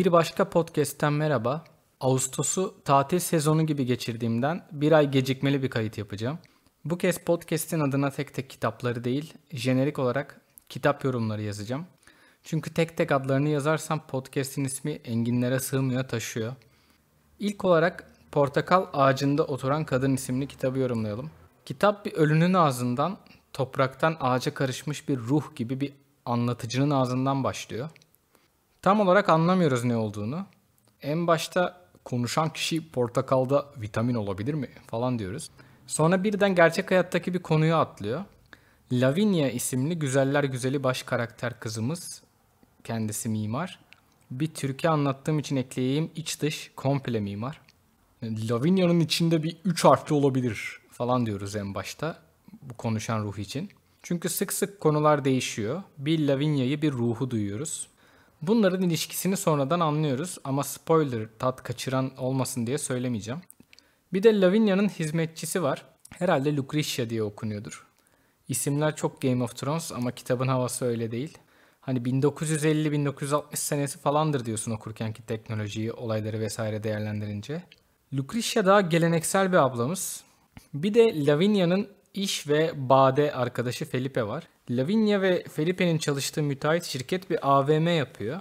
Bir başka podcast'ten merhaba. Ağustos'u tatil sezonu gibi geçirdiğimden bir ay gecikmeli bir kayıt yapacağım. Bu kez podcast'in adına tek tek kitapları değil, jenerik olarak kitap yorumları yazacağım. Çünkü tek tek adlarını yazarsam podcast'in ismi enginlere sığmıyor, taşıyor. İlk olarak Portakal Ağacında Oturan Kadın isimli kitabı yorumlayalım. Kitap bir ölünün ağzından, topraktan ağaca karışmış bir ruh gibi bir anlatıcının ağzından başlıyor. Tam olarak anlamıyoruz ne olduğunu. En başta konuşan kişi portakalda vitamin olabilir mi falan diyoruz. Sonra birden gerçek hayattaki bir konuya atlıyor. Lavinia isimli güzeller güzeli baş karakter kızımız, kendisi mimar. Bir türkü anlattığım için ekleyeyim iç dış komple mimar. Lavinia'nın içinde bir üç harfli olabilir falan diyoruz en başta bu konuşan ruh için. Çünkü sık sık konular değişiyor. Bir Lavinia'yı bir ruhu duyuyoruz. Bunların ilişkisini sonradan anlıyoruz ama spoiler tat kaçıran olmasın diye söylemeyeceğim. Bir de Lavinia'nın hizmetçisi var. Herhalde Lucretia diye okunuyordur. İsimler çok Game of Thrones ama kitabın havası öyle değil. Hani 1950-1960 senesi falandır diyorsun okurken ki teknolojiyi, olayları vesaire değerlendirince. Lucretia daha geleneksel bir ablamız. Bir de Lavinia'nın iş ve bade arkadaşı Felipe var. Lavinia ve Felipe'nin çalıştığı müteahhit şirket bir AVM yapıyor.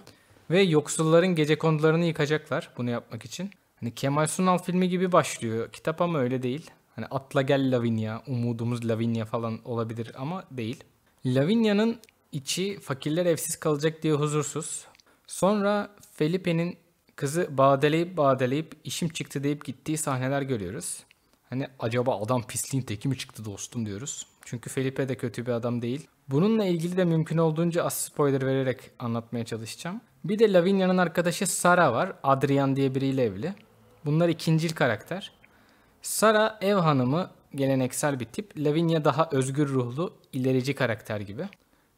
Ve yoksulların gece konularını yıkacaklar bunu yapmak için. Hani Kemal Sunal filmi gibi başlıyor kitap ama öyle değil. Hani atla gel Lavinia, umudumuz Lavinia falan olabilir ama değil. Lavinia'nın içi fakirler evsiz kalacak diye huzursuz. Sonra Felipe'nin kızı badeleyip badeleyip işim çıktı deyip gittiği sahneler görüyoruz. Hani acaba adam pisliğin teki mi çıktı dostum diyoruz. Çünkü Felipe de kötü bir adam değil. Bununla ilgili de mümkün olduğunca az spoiler vererek anlatmaya çalışacağım. Bir de Lavinia'nın arkadaşı Sara var. Adrian diye biriyle evli. Bunlar ikincil karakter. Sara ev hanımı geleneksel bir tip. Lavinia daha özgür ruhlu, ilerici karakter gibi.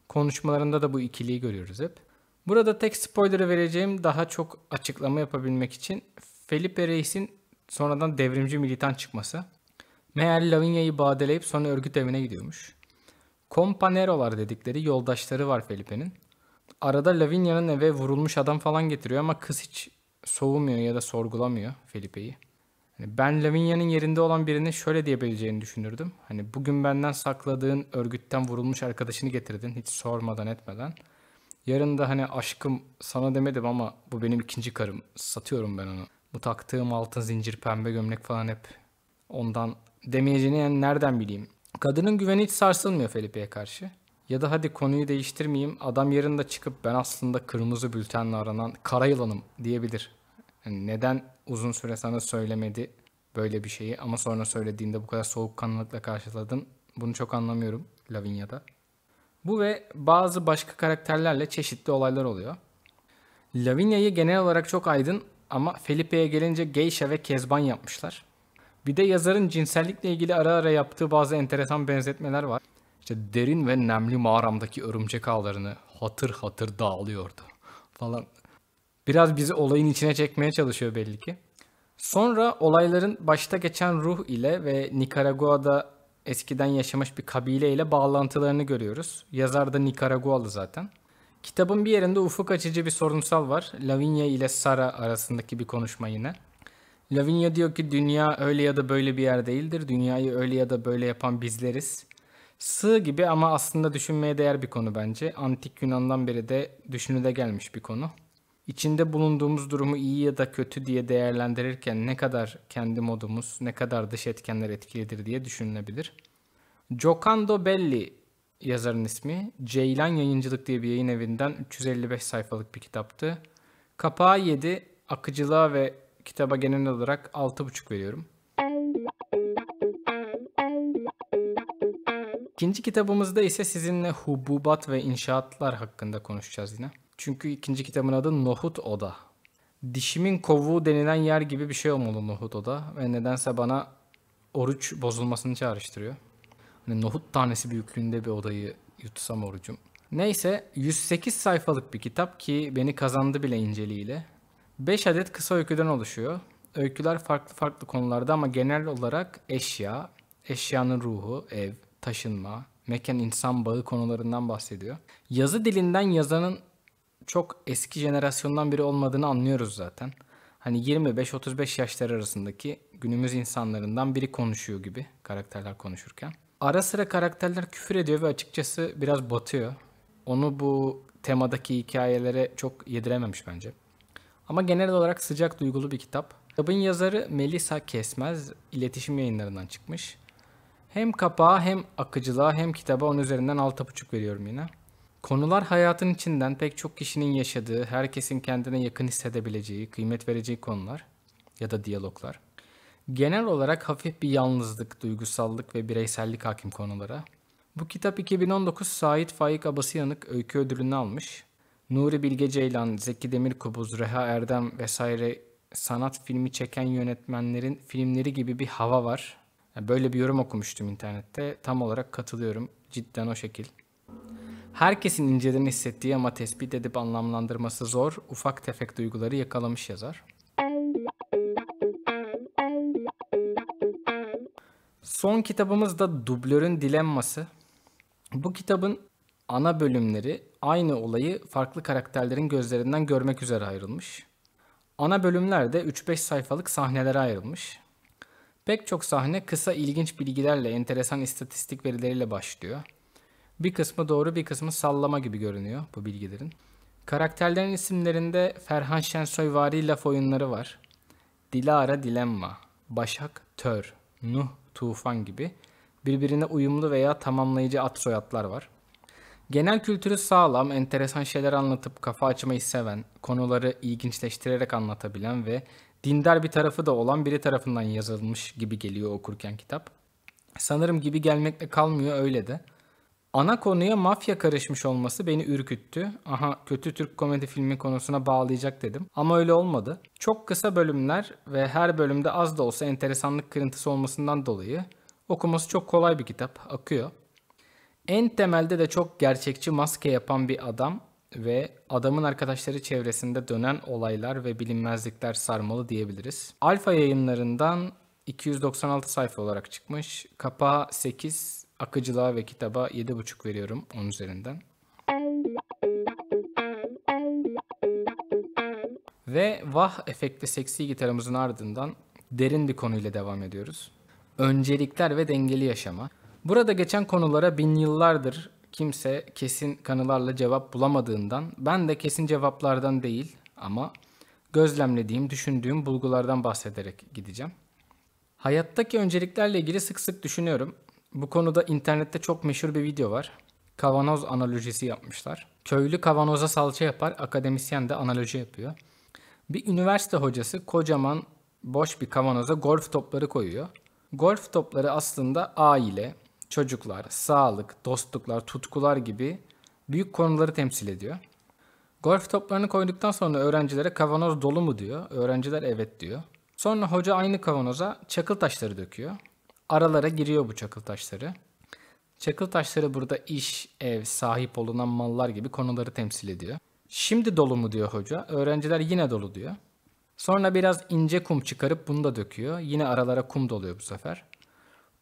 Konuşmalarında da bu ikiliyi görüyoruz hep. Burada tek spoiler'ı vereceğim daha çok açıklama yapabilmek için Felipe Reis'in sonradan devrimci militan çıkması. Meğer Lavinia'yı badeleyip sonra örgüt evine gidiyormuş. Companerolar dedikleri yoldaşları var Felipe'nin. Arada Lavinia'nın eve vurulmuş adam falan getiriyor ama kız hiç soğumuyor ya da sorgulamıyor Felipe'yi. Yani ben Lavinia'nın yerinde olan birini şöyle diyebileceğini düşünürdüm. Hani bugün benden sakladığın örgütten vurulmuş arkadaşını getirdin hiç sormadan etmeden. Yarın da hani aşkım sana demedim ama bu benim ikinci karım. Satıyorum ben onu. Bu taktığım altın zincir pembe gömlek falan hep ondan demeyeceğini yani nereden bileyim Kadının güveni hiç sarsılmıyor Felipe'ye karşı. Ya da hadi konuyu değiştirmeyeyim adam yerinde çıkıp ben aslında kırmızı bültenle aranan kara yılanım diyebilir. Yani neden uzun süre sana söylemedi böyle bir şeyi ama sonra söylediğinde bu kadar soğukkanlılıkla karşıladın bunu çok anlamıyorum Lavinia'da. Bu ve bazı başka karakterlerle çeşitli olaylar oluyor. Lavinia'yı genel olarak çok aydın ama Felipe'ye gelince geisha ve kezban yapmışlar. Bir de yazarın cinsellikle ilgili ara ara yaptığı bazı enteresan benzetmeler var. İşte derin ve nemli mağaramdaki örümcek ağlarını hatır hatır dağılıyordu falan. Biraz bizi olayın içine çekmeye çalışıyor belli ki. Sonra olayların başta geçen ruh ile ve Nikaragua'da eskiden yaşamış bir kabile ile bağlantılarını görüyoruz. Yazar da Nikaragualı zaten. Kitabın bir yerinde ufuk açıcı bir sorunsal var. Lavinia ile Sara arasındaki bir konuşma yine. Lavinia diyor ki dünya öyle ya da böyle bir yer değildir. Dünyayı öyle ya da böyle yapan bizleriz. Sığ gibi ama aslında düşünmeye değer bir konu bence. Antik Yunan'dan beri de düşünüde gelmiş bir konu. İçinde bulunduğumuz durumu iyi ya da kötü diye değerlendirirken ne kadar kendi modumuz, ne kadar dış etkenler etkilidir diye düşünülebilir. Jocando Belli yazarın ismi. Ceylan Yayıncılık diye bir yayın evinden 355 sayfalık bir kitaptı. Kapağı 7, akıcılığa ve kitaba genel olarak 6,5 veriyorum. İkinci kitabımızda ise sizinle hububat ve inşaatlar hakkında konuşacağız yine. Çünkü ikinci kitabın adı Nohut Oda. Dişimin kovuğu denilen yer gibi bir şey olmalı Nohut Oda ve nedense bana oruç bozulmasını çağrıştırıyor. Hani nohut tanesi büyüklüğünde bir odayı yutsam orucum. Neyse 108 sayfalık bir kitap ki beni kazandı bile inceliğiyle. 5 adet kısa öyküden oluşuyor. Öyküler farklı farklı konularda ama genel olarak eşya, eşyanın ruhu, ev, taşınma, mekan insan bağı konularından bahsediyor. Yazı dilinden yazanın çok eski jenerasyondan biri olmadığını anlıyoruz zaten. Hani 25-35 yaşlar arasındaki günümüz insanlarından biri konuşuyor gibi karakterler konuşurken. Ara sıra karakterler küfür ediyor ve açıkçası biraz batıyor. Onu bu temadaki hikayelere çok yedirememiş bence. Ama genel olarak sıcak duygulu bir kitap. Kitabın yazarı Melisa Kesmez iletişim yayınlarından çıkmış. Hem kapağa hem akıcılığa hem kitaba 10 üzerinden 6,5 veriyorum yine. Konular hayatın içinden pek çok kişinin yaşadığı, herkesin kendine yakın hissedebileceği, kıymet vereceği konular ya da diyaloglar. Genel olarak hafif bir yalnızlık, duygusallık ve bireysellik hakim konulara. Bu kitap 2019 Sait Faik Abasıyanık Öykü Ödülünü almış. Nuri Bilge Ceylan, Zeki Demirkubuz, Reha Erdem vesaire sanat filmi çeken yönetmenlerin filmleri gibi bir hava var. Böyle bir yorum okumuştum internette. Tam olarak katılıyorum. Cidden o şekil. Herkesin incelerini hissettiği ama tespit edip anlamlandırması zor, ufak tefek duyguları yakalamış yazar. Son kitabımız da Dublörün Dilemması. Bu kitabın ana bölümleri aynı olayı farklı karakterlerin gözlerinden görmek üzere ayrılmış. Ana bölümler de 3-5 sayfalık sahnelere ayrılmış. Pek çok sahne kısa ilginç bilgilerle, enteresan istatistik verileriyle başlıyor. Bir kısmı doğru bir kısmı sallama gibi görünüyor bu bilgilerin. Karakterlerin isimlerinde Ferhan Şensoy vari laf oyunları var. Dilara Dilemma, Başak Tör, Nuh Tufan gibi birbirine uyumlu veya tamamlayıcı ad soyadlar var. Genel kültürü sağlam, enteresan şeyler anlatıp kafa açmayı seven, konuları ilginçleştirerek anlatabilen ve dindar bir tarafı da olan biri tarafından yazılmış gibi geliyor okurken kitap. Sanırım gibi gelmekle kalmıyor öyle de. Ana konuya mafya karışmış olması beni ürküttü. Aha kötü Türk komedi filmi konusuna bağlayacak dedim. Ama öyle olmadı. Çok kısa bölümler ve her bölümde az da olsa enteresanlık kırıntısı olmasından dolayı okuması çok kolay bir kitap. Akıyor. En temelde de çok gerçekçi maske yapan bir adam ve adamın arkadaşları çevresinde dönen olaylar ve bilinmezlikler sarmalı diyebiliriz. Alfa yayınlarından 296 sayfa olarak çıkmış. Kapağa 8, akıcılığa ve kitaba 7,5 veriyorum 10 üzerinden. Ve vah efekte seksi gitarımızın ardından derin bir konuyla devam ediyoruz. Öncelikler ve dengeli yaşama. Burada geçen konulara bin yıllardır kimse kesin kanılarla cevap bulamadığından ben de kesin cevaplardan değil ama gözlemlediğim, düşündüğüm bulgulardan bahsederek gideceğim. Hayattaki önceliklerle ilgili sık sık düşünüyorum. Bu konuda internette çok meşhur bir video var. Kavanoz analojisi yapmışlar. Köylü kavanoza salça yapar, akademisyen de analoji yapıyor. Bir üniversite hocası kocaman boş bir kavanoza golf topları koyuyor. Golf topları aslında A ile, çocuklar, sağlık, dostluklar, tutkular gibi büyük konuları temsil ediyor. Golf toplarını koyduktan sonra öğrencilere kavanoz dolu mu diyor. Öğrenciler evet diyor. Sonra hoca aynı kavanoza çakıl taşları döküyor. Aralara giriyor bu çakıl taşları. Çakıl taşları burada iş, ev, sahip olunan mallar gibi konuları temsil ediyor. Şimdi dolu mu diyor hoca. Öğrenciler yine dolu diyor. Sonra biraz ince kum çıkarıp bunu da döküyor. Yine aralara kum doluyor bu sefer.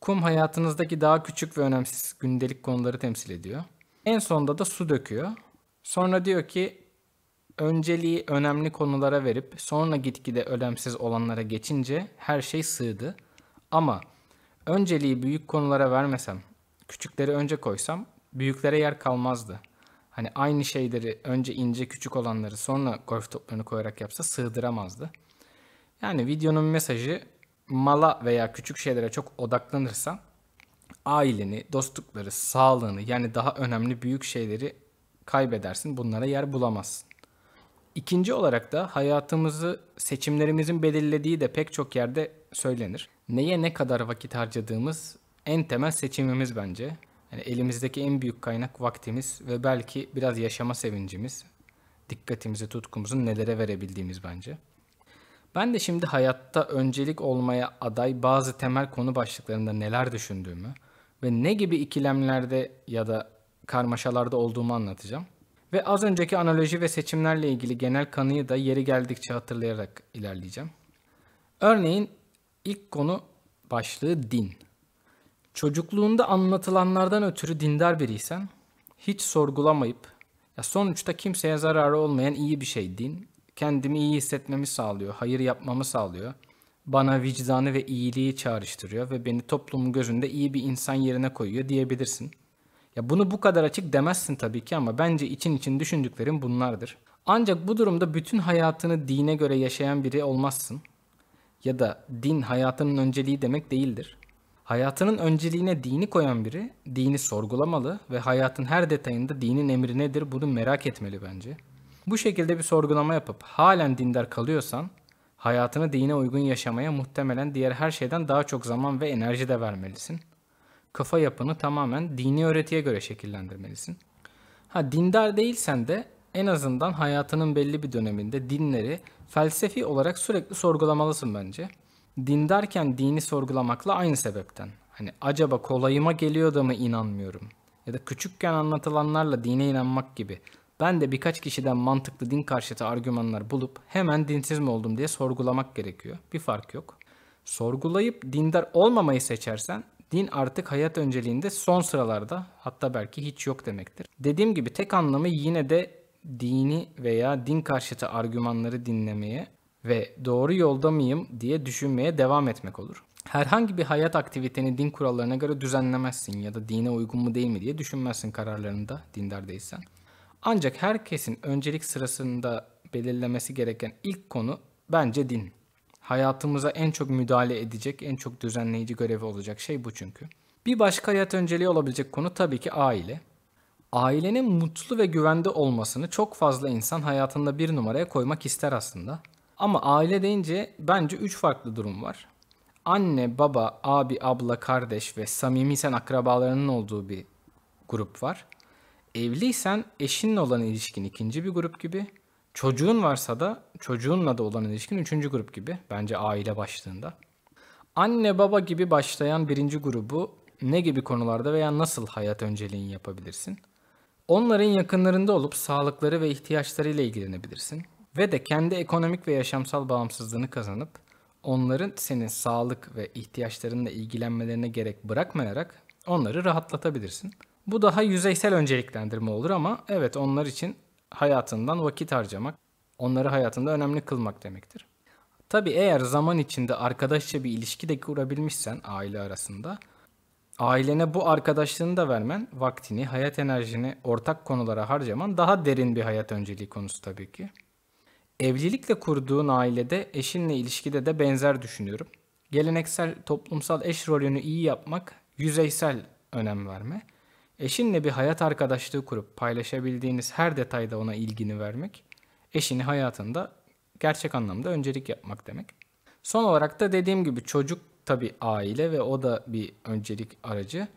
Kum hayatınızdaki daha küçük ve önemsiz gündelik konuları temsil ediyor. En sonda da su döküyor. Sonra diyor ki önceliği önemli konulara verip sonra gitgide önemsiz olanlara geçince her şey sığdı. Ama önceliği büyük konulara vermesem, küçükleri önce koysam büyüklere yer kalmazdı. Hani aynı şeyleri önce ince küçük olanları sonra golf toplarını koyarak yapsa sığdıramazdı. Yani videonun mesajı mala veya küçük şeylere çok odaklanırsan aileni, dostlukları, sağlığını yani daha önemli büyük şeyleri kaybedersin. Bunlara yer bulamazsın. İkinci olarak da hayatımızı seçimlerimizin belirlediği de pek çok yerde söylenir. Neye ne kadar vakit harcadığımız en temel seçimimiz bence. Yani elimizdeki en büyük kaynak vaktimiz ve belki biraz yaşama sevincimiz, dikkatimizi, tutkumuzu nelere verebildiğimiz bence. Ben de şimdi hayatta öncelik olmaya aday bazı temel konu başlıklarında neler düşündüğümü ve ne gibi ikilemlerde ya da karmaşalarda olduğumu anlatacağım. Ve az önceki analoji ve seçimlerle ilgili genel kanıyı da yeri geldikçe hatırlayarak ilerleyeceğim. Örneğin ilk konu başlığı din. Çocukluğunda anlatılanlardan ötürü dindar biriysen hiç sorgulamayıp ya sonuçta kimseye zararı olmayan iyi bir şey din kendimi iyi hissetmemi sağlıyor, hayır yapmamı sağlıyor. Bana vicdanı ve iyiliği çağrıştırıyor ve beni toplumun gözünde iyi bir insan yerine koyuyor diyebilirsin. Ya bunu bu kadar açık demezsin tabii ki ama bence için için düşündüklerim bunlardır. Ancak bu durumda bütün hayatını dine göre yaşayan biri olmazsın. Ya da din hayatının önceliği demek değildir. Hayatının önceliğine dini koyan biri dini sorgulamalı ve hayatın her detayında dinin emri nedir bunu merak etmeli bence. Bu şekilde bir sorgulama yapıp halen dindar kalıyorsan hayatını dine uygun yaşamaya muhtemelen diğer her şeyden daha çok zaman ve enerji de vermelisin. Kafa yapını tamamen dini öğretiye göre şekillendirmelisin. Ha dindar değilsen de en azından hayatının belli bir döneminde dinleri felsefi olarak sürekli sorgulamalısın bence. Dindarken dini sorgulamakla aynı sebepten. Hani acaba kolayıma geliyor da mı inanmıyorum? Ya da küçükken anlatılanlarla dine inanmak gibi ben de birkaç kişiden mantıklı din karşıtı argümanlar bulup hemen dinsiz mi oldum diye sorgulamak gerekiyor. Bir fark yok. Sorgulayıp dindar olmamayı seçersen din artık hayat önceliğinde son sıralarda hatta belki hiç yok demektir. Dediğim gibi tek anlamı yine de dini veya din karşıtı argümanları dinlemeye ve doğru yolda mıyım diye düşünmeye devam etmek olur. Herhangi bir hayat aktiviteni din kurallarına göre düzenlemezsin ya da dine uygun mu değil mi diye düşünmezsin kararlarında dindar değilsen. Ancak herkesin öncelik sırasında belirlemesi gereken ilk konu bence din. Hayatımıza en çok müdahale edecek, en çok düzenleyici görevi olacak şey bu çünkü. Bir başka hayat önceliği olabilecek konu tabii ki aile. Ailenin mutlu ve güvende olmasını çok fazla insan hayatında bir numaraya koymak ister aslında. Ama aile deyince bence üç farklı durum var. Anne, baba, abi, abla, kardeş ve samimisen akrabalarının olduğu bir grup var. Evliysen eşinle olan ilişkin ikinci bir grup gibi. Çocuğun varsa da çocuğunla da olan ilişkin üçüncü grup gibi. Bence aile başlığında. Anne baba gibi başlayan birinci grubu ne gibi konularda veya nasıl hayat önceliğini yapabilirsin? Onların yakınlarında olup sağlıkları ve ihtiyaçlarıyla ilgilenebilirsin ve de kendi ekonomik ve yaşamsal bağımsızlığını kazanıp onların senin sağlık ve ihtiyaçlarınla ilgilenmelerine gerek bırakmayarak onları rahatlatabilirsin. Bu daha yüzeysel önceliklendirme olur ama evet onlar için hayatından vakit harcamak, onları hayatında önemli kılmak demektir. Tabi eğer zaman içinde arkadaşça bir ilişki de kurabilmişsen aile arasında, ailene bu arkadaşlığını da vermen, vaktini, hayat enerjini ortak konulara harcaman daha derin bir hayat önceliği konusu tabii ki. Evlilikle kurduğun ailede eşinle ilişkide de benzer düşünüyorum. Geleneksel toplumsal eş rolünü iyi yapmak, yüzeysel önem verme. Eşinle bir hayat arkadaşlığı kurup paylaşabildiğiniz her detayda ona ilgini vermek, eşini hayatında gerçek anlamda öncelik yapmak demek. Son olarak da dediğim gibi çocuk tabi aile ve o da bir öncelik aracı.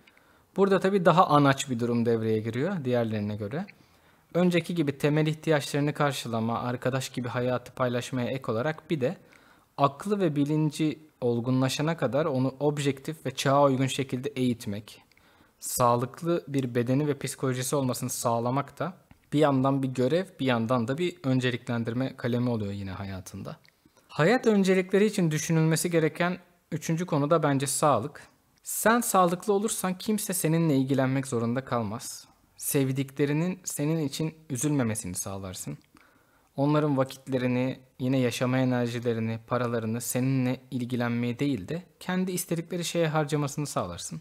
Burada tabi daha anaç bir durum devreye giriyor diğerlerine göre. Önceki gibi temel ihtiyaçlarını karşılama, arkadaş gibi hayatı paylaşmaya ek olarak bir de aklı ve bilinci olgunlaşana kadar onu objektif ve çağa uygun şekilde eğitmek, sağlıklı bir bedeni ve psikolojisi olmasını sağlamak da bir yandan bir görev, bir yandan da bir önceliklendirme kalemi oluyor yine hayatında. Hayat öncelikleri için düşünülmesi gereken üçüncü konu da bence sağlık. Sen sağlıklı olursan kimse seninle ilgilenmek zorunda kalmaz. Sevdiklerinin senin için üzülmemesini sağlarsın. Onların vakitlerini, yine yaşama enerjilerini, paralarını seninle ilgilenmeye değil de kendi istedikleri şeye harcamasını sağlarsın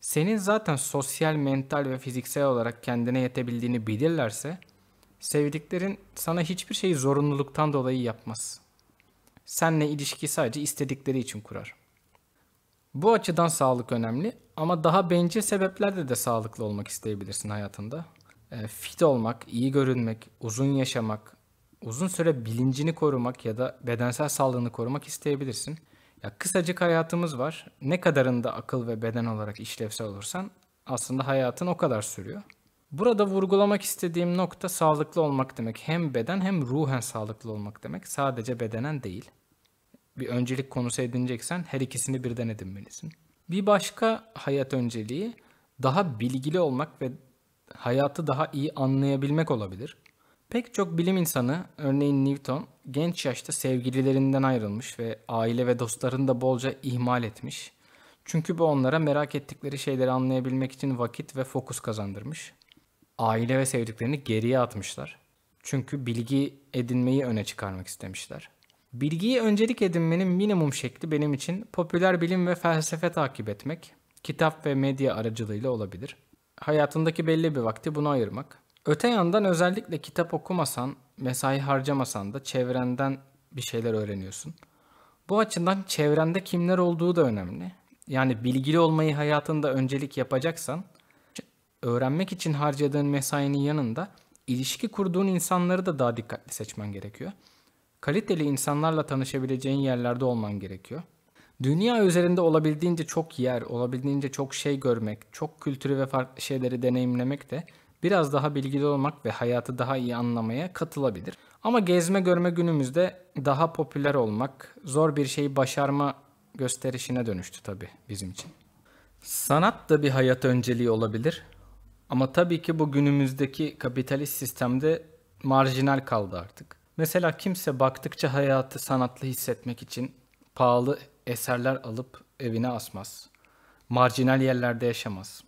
senin zaten sosyal, mental ve fiziksel olarak kendine yetebildiğini bilirlerse sevdiklerin sana hiçbir şeyi zorunluluktan dolayı yapmaz. Senle ilişki sadece istedikleri için kurar. Bu açıdan sağlık önemli ama daha bence sebeplerde de sağlıklı olmak isteyebilirsin hayatında. Ee, fit olmak, iyi görünmek, uzun yaşamak, uzun süre bilincini korumak ya da bedensel sağlığını korumak isteyebilirsin. Ya kısacık hayatımız var. Ne kadarında akıl ve beden olarak işlevsel olursan aslında hayatın o kadar sürüyor. Burada vurgulamak istediğim nokta sağlıklı olmak demek. Hem beden hem ruhen sağlıklı olmak demek. Sadece bedenen değil. Bir öncelik konusu edineceksen her ikisini birden edinmelisin. Bir başka hayat önceliği daha bilgili olmak ve hayatı daha iyi anlayabilmek olabilir. Pek çok bilim insanı, örneğin Newton, genç yaşta sevgililerinden ayrılmış ve aile ve dostlarını da bolca ihmal etmiş. Çünkü bu onlara merak ettikleri şeyleri anlayabilmek için vakit ve fokus kazandırmış. Aile ve sevdiklerini geriye atmışlar. Çünkü bilgi edinmeyi öne çıkarmak istemişler. Bilgiyi öncelik edinmenin minimum şekli benim için popüler bilim ve felsefe takip etmek, kitap ve medya aracılığıyla olabilir. Hayatındaki belli bir vakti buna ayırmak, Öte yandan özellikle kitap okumasan, mesai harcamasan da çevrenden bir şeyler öğreniyorsun. Bu açıdan çevrende kimler olduğu da önemli. Yani bilgili olmayı hayatında öncelik yapacaksan, öğrenmek için harcadığın mesainin yanında ilişki kurduğun insanları da daha dikkatli seçmen gerekiyor. Kaliteli insanlarla tanışabileceğin yerlerde olman gerekiyor. Dünya üzerinde olabildiğince çok yer, olabildiğince çok şey görmek, çok kültürü ve farklı şeyleri deneyimlemek de biraz daha bilgili olmak ve hayatı daha iyi anlamaya katılabilir. Ama gezme görme günümüzde daha popüler olmak, zor bir şeyi başarma gösterişine dönüştü tabii bizim için. Sanat da bir hayat önceliği olabilir. Ama tabii ki bu günümüzdeki kapitalist sistemde marjinal kaldı artık. Mesela kimse baktıkça hayatı sanatlı hissetmek için pahalı eserler alıp evine asmaz. Marjinal yerlerde yaşamaz.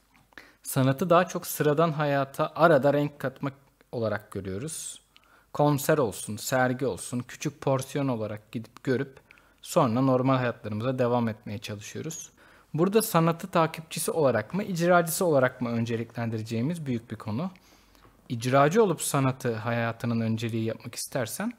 Sanatı daha çok sıradan hayata arada renk katmak olarak görüyoruz. Konser olsun, sergi olsun, küçük porsiyon olarak gidip görüp sonra normal hayatlarımıza devam etmeye çalışıyoruz. Burada sanatı takipçisi olarak mı, icracısı olarak mı önceliklendireceğimiz büyük bir konu. İcracı olup sanatı hayatının önceliği yapmak istersen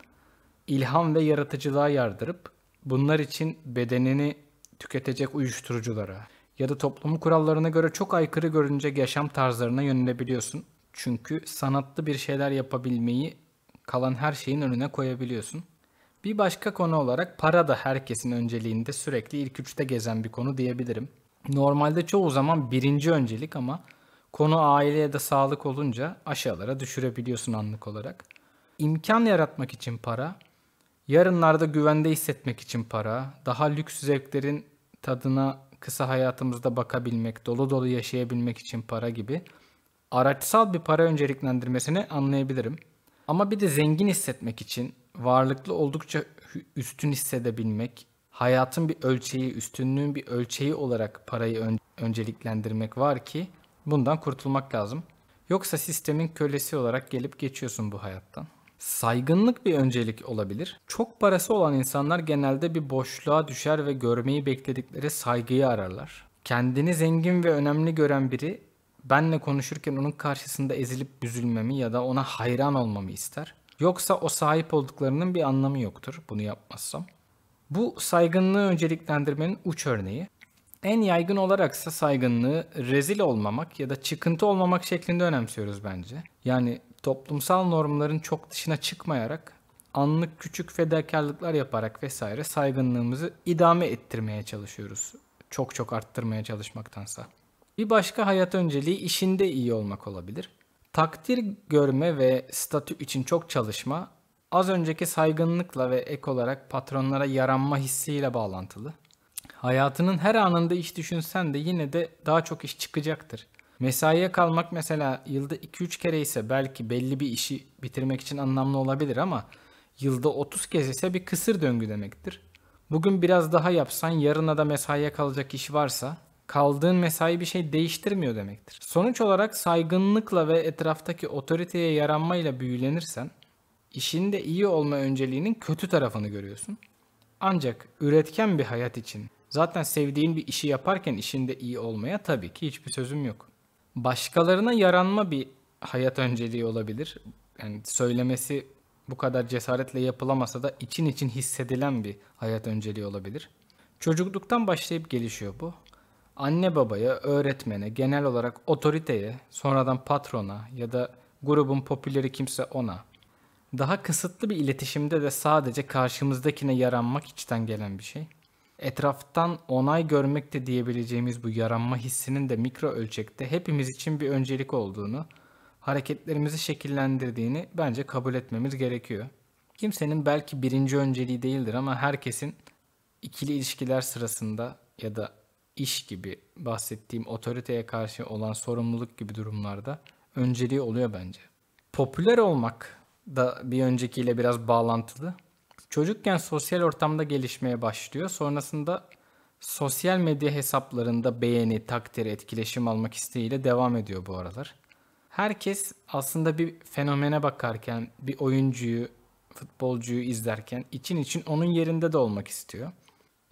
ilham ve yaratıcılığa yardırıp bunlar için bedenini tüketecek uyuşturuculara, ya da toplumun kurallarına göre çok aykırı görünce yaşam tarzlarına yönelebiliyorsun. Çünkü sanatlı bir şeyler yapabilmeyi kalan her şeyin önüne koyabiliyorsun. Bir başka konu olarak para da herkesin önceliğinde sürekli ilk üçte gezen bir konu diyebilirim. Normalde çoğu zaman birinci öncelik ama konu aile ya da sağlık olunca aşağılara düşürebiliyorsun anlık olarak. İmkan yaratmak için para, yarınlarda güvende hissetmek için para, daha lüks zevklerin tadına kısa hayatımızda bakabilmek, dolu dolu yaşayabilmek için para gibi araçsal bir para önceliklendirmesini anlayabilirim. Ama bir de zengin hissetmek için varlıklı oldukça üstün hissedebilmek, hayatın bir ölçeği, üstünlüğün bir ölçeği olarak parayı ön- önceliklendirmek var ki bundan kurtulmak lazım. Yoksa sistemin kölesi olarak gelip geçiyorsun bu hayattan. Saygınlık bir öncelik olabilir. Çok parası olan insanlar genelde bir boşluğa düşer ve görmeyi bekledikleri saygıyı ararlar. Kendini zengin ve önemli gören biri benle konuşurken onun karşısında ezilip üzülmemi ya da ona hayran olmamı ister. Yoksa o sahip olduklarının bir anlamı yoktur bunu yapmazsam. Bu saygınlığı önceliklendirmenin uç örneği. En yaygın olaraksa saygınlığı rezil olmamak ya da çıkıntı olmamak şeklinde önemsiyoruz bence. Yani toplumsal normların çok dışına çıkmayarak anlık küçük fedakarlıklar yaparak vesaire saygınlığımızı idame ettirmeye çalışıyoruz. Çok çok arttırmaya çalışmaktansa. Bir başka hayat önceliği işinde iyi olmak olabilir. Takdir görme ve statü için çok çalışma az önceki saygınlıkla ve ek olarak patronlara yaranma hissiyle bağlantılı. Hayatının her anında iş düşünsen de yine de daha çok iş çıkacaktır. Mesaiye kalmak mesela yılda 2-3 kere ise belki belli bir işi bitirmek için anlamlı olabilir ama yılda 30 kez ise bir kısır döngü demektir. Bugün biraz daha yapsan yarına da mesaiye kalacak iş varsa kaldığın mesai bir şey değiştirmiyor demektir. Sonuç olarak saygınlıkla ve etraftaki otoriteye yaranmayla büyülenirsen işinde iyi olma önceliğinin kötü tarafını görüyorsun. Ancak üretken bir hayat için zaten sevdiğin bir işi yaparken işinde iyi olmaya tabii ki hiçbir sözüm yok başkalarına yaranma bir hayat önceliği olabilir. Yani söylemesi bu kadar cesaretle yapılamasa da için için hissedilen bir hayat önceliği olabilir. Çocukluktan başlayıp gelişiyor bu. Anne babaya, öğretmene, genel olarak otoriteye, sonradan patrona ya da grubun popüleri kimse ona. Daha kısıtlı bir iletişimde de sadece karşımızdakine yaranmak içten gelen bir şey. Etraftan onay görmek de diyebileceğimiz bu yaranma hissinin de mikro ölçekte hepimiz için bir öncelik olduğunu, hareketlerimizi şekillendirdiğini bence kabul etmemiz gerekiyor. Kimsenin belki birinci önceliği değildir ama herkesin ikili ilişkiler sırasında ya da iş gibi bahsettiğim otoriteye karşı olan sorumluluk gibi durumlarda önceliği oluyor bence. Popüler olmak da bir öncekiyle biraz bağlantılı. Çocukken sosyal ortamda gelişmeye başlıyor. Sonrasında sosyal medya hesaplarında beğeni, takdir, etkileşim almak isteğiyle devam ediyor bu aralar. Herkes aslında bir fenomene bakarken, bir oyuncuyu, futbolcuyu izlerken için için onun yerinde de olmak istiyor.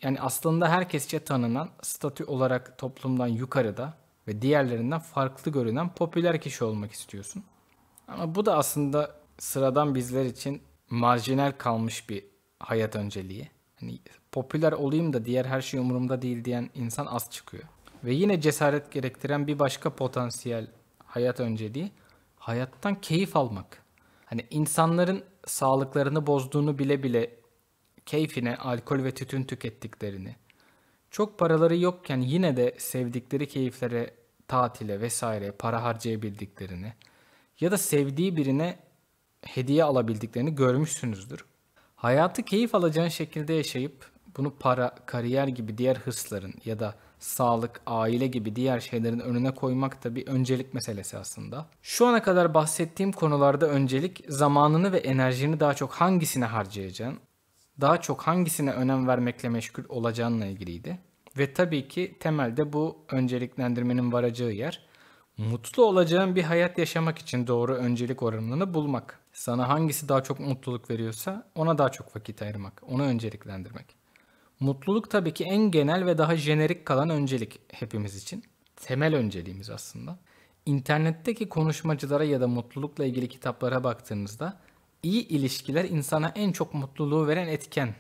Yani aslında herkesçe tanınan, statü olarak toplumdan yukarıda ve diğerlerinden farklı görünen popüler kişi olmak istiyorsun. Ama bu da aslında sıradan bizler için marjinal kalmış bir hayat önceliği. Hani popüler olayım da diğer her şey umurumda değil diyen insan az çıkıyor. Ve yine cesaret gerektiren bir başka potansiyel hayat önceliği hayattan keyif almak. Hani insanların sağlıklarını bozduğunu bile bile keyfine alkol ve tütün tükettiklerini, çok paraları yokken yine de sevdikleri keyiflere, tatile vesaire para harcayabildiklerini ya da sevdiği birine hediye alabildiklerini görmüşsünüzdür. Hayatı keyif alacağın şekilde yaşayıp bunu para, kariyer gibi diğer hırsların ya da sağlık, aile gibi diğer şeylerin önüne koymak da bir öncelik meselesi aslında. Şu ana kadar bahsettiğim konularda öncelik zamanını ve enerjini daha çok hangisine harcayacaksın, daha çok hangisine önem vermekle meşgul olacağınla ilgiliydi. Ve tabii ki temelde bu önceliklendirmenin varacağı yer Mutlu olacağın bir hayat yaşamak için doğru öncelik oranını bulmak. Sana hangisi daha çok mutluluk veriyorsa ona daha çok vakit ayırmak, onu önceliklendirmek. Mutluluk tabii ki en genel ve daha jenerik kalan öncelik hepimiz için. Temel önceliğimiz aslında. İnternetteki konuşmacılara ya da mutlulukla ilgili kitaplara baktığınızda iyi ilişkiler insana en çok mutluluğu veren etken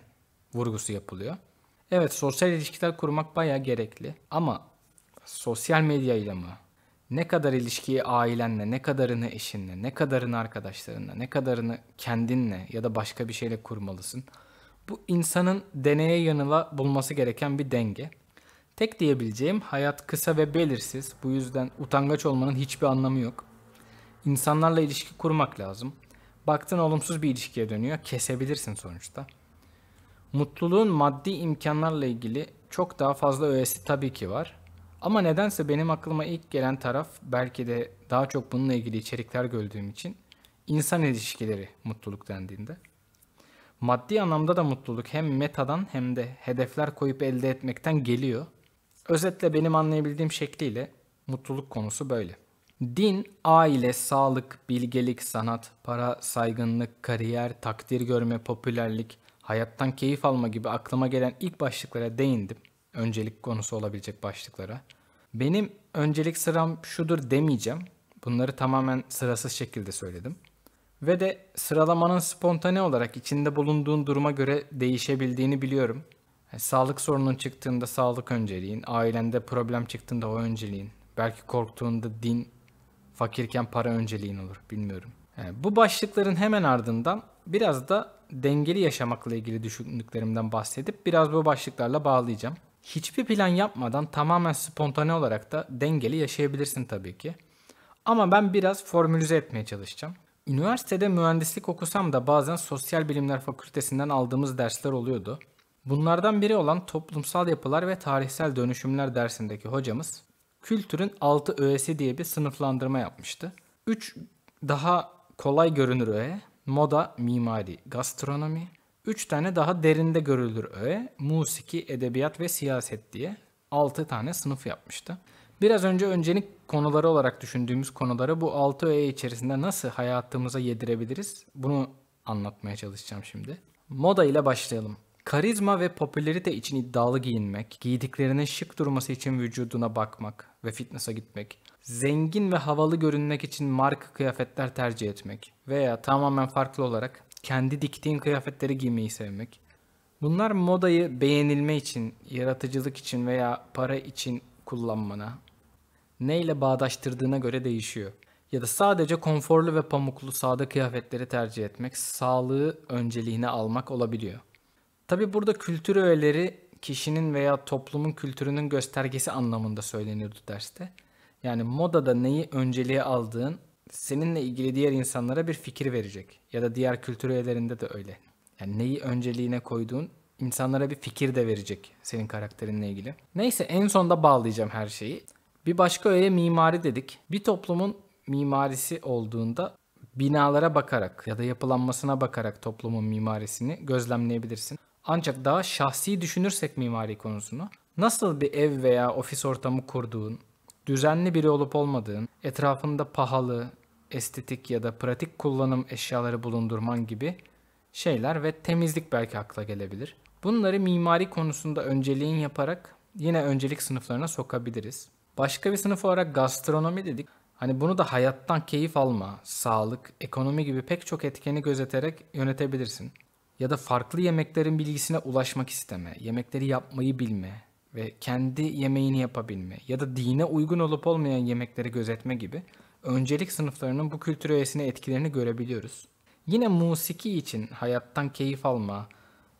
vurgusu yapılıyor. Evet sosyal ilişkiler kurmak bayağı gerekli ama sosyal medya ile mi, ne kadar ilişkiyi ailenle, ne kadarını eşinle, ne kadarını arkadaşlarınla, ne kadarını kendinle ya da başka bir şeyle kurmalısın. Bu insanın deneye yanıla bulması gereken bir denge. Tek diyebileceğim hayat kısa ve belirsiz. Bu yüzden utangaç olmanın hiçbir anlamı yok. İnsanlarla ilişki kurmak lazım. Baktın olumsuz bir ilişkiye dönüyor. Kesebilirsin sonuçta. Mutluluğun maddi imkanlarla ilgili çok daha fazla öğesi tabii ki var. Ama nedense benim aklıma ilk gelen taraf belki de daha çok bununla ilgili içerikler gördüğüm için insan ilişkileri mutluluk dendiğinde. Maddi anlamda da mutluluk hem metadan hem de hedefler koyup elde etmekten geliyor. Özetle benim anlayabildiğim şekliyle mutluluk konusu böyle. Din, aile, sağlık, bilgelik, sanat, para, saygınlık, kariyer, takdir görme, popülerlik, hayattan keyif alma gibi aklıma gelen ilk başlıklara değindim öncelik konusu olabilecek başlıklara. Benim öncelik sıram şudur demeyeceğim. Bunları tamamen sırasız şekilde söyledim. Ve de sıralamanın spontane olarak içinde bulunduğun duruma göre değişebildiğini biliyorum. Yani e, sağlık sorunun çıktığında sağlık önceliğin, ailende problem çıktığında o önceliğin, belki korktuğunda din, fakirken para önceliğin olur bilmiyorum. Yani e, bu başlıkların hemen ardından biraz da dengeli yaşamakla ilgili düşündüklerimden bahsedip biraz bu başlıklarla bağlayacağım. Hiçbir plan yapmadan tamamen spontane olarak da dengeli yaşayabilirsin tabii ki. Ama ben biraz formülize etmeye çalışacağım. Üniversitede mühendislik okusam da bazen sosyal bilimler fakültesinden aldığımız dersler oluyordu. Bunlardan biri olan toplumsal yapılar ve tarihsel dönüşümler dersindeki hocamız kültürün 6 öğesi diye bir sınıflandırma yapmıştı. 3 daha kolay görünür öğe moda, mimari, gastronomi, 3 tane daha derinde görülür öğe, musiki, edebiyat ve siyaset diye 6 tane sınıf yapmıştı. Biraz önce öncelik konuları olarak düşündüğümüz konuları bu 6 öğe içerisinde nasıl hayatımıza yedirebiliriz? Bunu anlatmaya çalışacağım şimdi. Moda ile başlayalım. Karizma ve popülerite için iddialı giyinmek, giydiklerinin şık durması için vücuduna bakmak ve fitness'a gitmek, zengin ve havalı görünmek için marka kıyafetler tercih etmek veya tamamen farklı olarak kendi diktiğin kıyafetleri giymeyi sevmek. Bunlar modayı beğenilme için, yaratıcılık için veya para için kullanmana, neyle bağdaştırdığına göre değişiyor. Ya da sadece konforlu ve pamuklu sade kıyafetleri tercih etmek, sağlığı önceliğine almak olabiliyor. Tabi burada kültür öğeleri kişinin veya toplumun kültürünün göstergesi anlamında söyleniyordu derste. Yani modada neyi önceliğe aldığın seninle ilgili diğer insanlara bir fikir verecek. Ya da diğer kültür üyelerinde de öyle. Yani neyi önceliğine koyduğun insanlara bir fikir de verecek senin karakterinle ilgili. Neyse en sonda bağlayacağım her şeyi. Bir başka öyle mimari dedik. Bir toplumun mimarisi olduğunda binalara bakarak ya da yapılanmasına bakarak toplumun mimarisini gözlemleyebilirsin. Ancak daha şahsi düşünürsek mimari konusunu nasıl bir ev veya ofis ortamı kurduğun, düzenli biri olup olmadığın, etrafında pahalı, estetik ya da pratik kullanım eşyaları bulundurman gibi şeyler ve temizlik belki akla gelebilir. Bunları mimari konusunda önceliğin yaparak yine öncelik sınıflarına sokabiliriz. Başka bir sınıf olarak gastronomi dedik. Hani bunu da hayattan keyif alma, sağlık, ekonomi gibi pek çok etkeni gözeterek yönetebilirsin. Ya da farklı yemeklerin bilgisine ulaşmak isteme, yemekleri yapmayı bilme ve kendi yemeğini yapabilme ya da dine uygun olup olmayan yemekleri gözetme gibi öncelik sınıflarının bu kültür öğesine etkilerini görebiliyoruz. Yine musiki için hayattan keyif alma,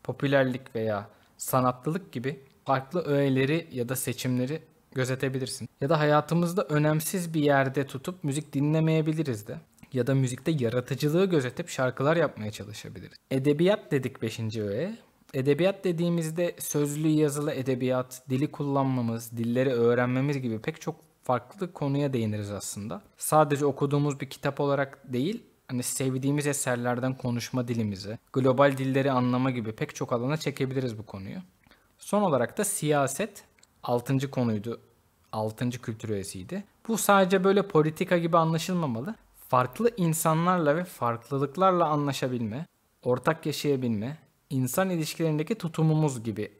popülerlik veya sanatlılık gibi farklı öğeleri ya da seçimleri gözetebilirsin. Ya da hayatımızda önemsiz bir yerde tutup müzik dinlemeyebiliriz de. Ya da müzikte yaratıcılığı gözetip şarkılar yapmaya çalışabiliriz. Edebiyat dedik 5. öğe. Edebiyat dediğimizde sözlü yazılı edebiyat, dili kullanmamız, dilleri öğrenmemiz gibi pek çok farklı konuya değiniriz aslında. Sadece okuduğumuz bir kitap olarak değil, hani sevdiğimiz eserlerden konuşma dilimizi, global dilleri anlama gibi pek çok alana çekebiliriz bu konuyu. Son olarak da siyaset altıncı konuydu. altıncı kültür üyesiydi. Bu sadece böyle politika gibi anlaşılmamalı. Farklı insanlarla ve farklılıklarla anlaşabilme, ortak yaşayabilme, insan ilişkilerindeki tutumumuz gibi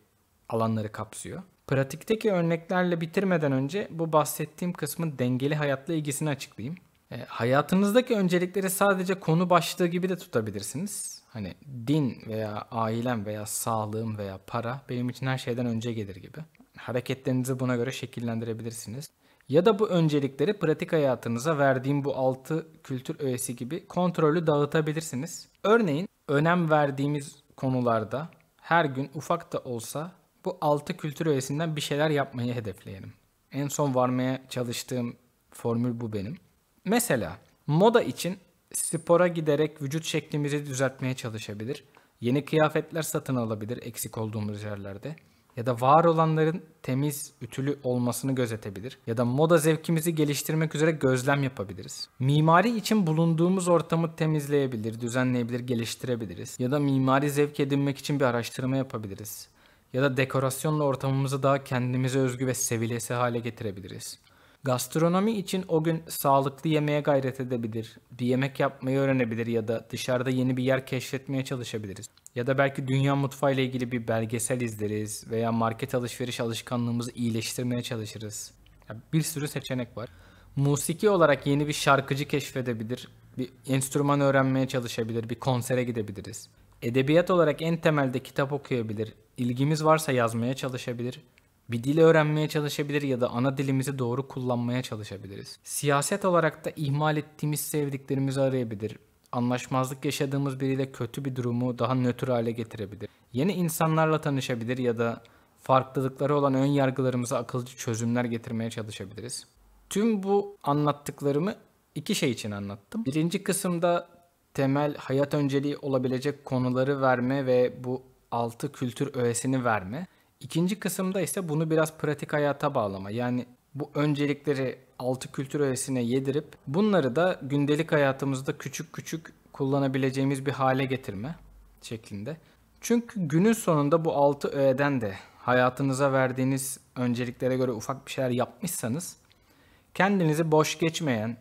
alanları kapsıyor. Pratikteki örneklerle bitirmeden önce bu bahsettiğim kısmın dengeli hayatla ilgisini açıklayayım. E, hayatınızdaki öncelikleri sadece konu başlığı gibi de tutabilirsiniz. Hani din veya ailem veya sağlığım veya para benim için her şeyden önce gelir gibi. Hareketlerinizi buna göre şekillendirebilirsiniz. Ya da bu öncelikleri pratik hayatınıza verdiğim bu altı kültür öğesi gibi kontrolü dağıtabilirsiniz. Örneğin önem verdiğimiz konularda her gün ufak da olsa bu altı kültür öğesinden bir şeyler yapmayı hedefleyelim. En son varmaya çalıştığım formül bu benim. Mesela moda için spora giderek vücut şeklimizi düzeltmeye çalışabilir. Yeni kıyafetler satın alabilir eksik olduğumuz yerlerde. Ya da var olanların temiz, ütülü olmasını gözetebilir. Ya da moda zevkimizi geliştirmek üzere gözlem yapabiliriz. Mimari için bulunduğumuz ortamı temizleyebilir, düzenleyebilir, geliştirebiliriz. Ya da mimari zevk edinmek için bir araştırma yapabiliriz ya da dekorasyonla ortamımızı daha kendimize özgü ve seviyesi hale getirebiliriz. Gastronomi için o gün sağlıklı yemeye gayret edebilir, bir yemek yapmayı öğrenebilir ya da dışarıda yeni bir yer keşfetmeye çalışabiliriz. Ya da belki dünya mutfağı ile ilgili bir belgesel izleriz veya market alışveriş alışkanlığımızı iyileştirmeye çalışırız. bir sürü seçenek var. Musiki olarak yeni bir şarkıcı keşfedebilir, bir enstrüman öğrenmeye çalışabilir, bir konsere gidebiliriz. Edebiyat olarak en temelde kitap okuyabilir, ilgimiz varsa yazmaya çalışabilir, bir dil öğrenmeye çalışabilir ya da ana dilimizi doğru kullanmaya çalışabiliriz. Siyaset olarak da ihmal ettiğimiz sevdiklerimizi arayabilir. Anlaşmazlık yaşadığımız biriyle kötü bir durumu daha nötr hale getirebilir. Yeni insanlarla tanışabilir ya da farklılıkları olan ön yargılarımıza akılcı çözümler getirmeye çalışabiliriz. Tüm bu anlattıklarımı iki şey için anlattım. Birinci kısımda temel hayat önceliği olabilecek konuları verme ve bu 6 kültür öğesini verme. İkinci kısımda ise bunu biraz pratik hayata bağlama. Yani bu öncelikleri 6 kültür öğesine yedirip bunları da gündelik hayatımızda küçük küçük kullanabileceğimiz bir hale getirme şeklinde. Çünkü günün sonunda bu 6 öğeden de hayatınıza verdiğiniz önceliklere göre ufak bir şeyler yapmışsanız kendinizi boş geçmeyen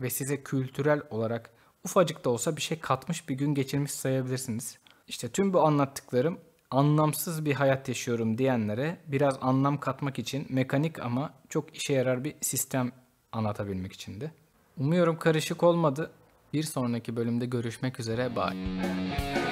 ve size kültürel olarak ufacık da olsa bir şey katmış bir gün geçirmiş sayabilirsiniz. İşte tüm bu anlattıklarım anlamsız bir hayat yaşıyorum diyenlere biraz anlam katmak için mekanik ama çok işe yarar bir sistem anlatabilmek içindi. Umuyorum karışık olmadı. Bir sonraki bölümde görüşmek üzere. Bye.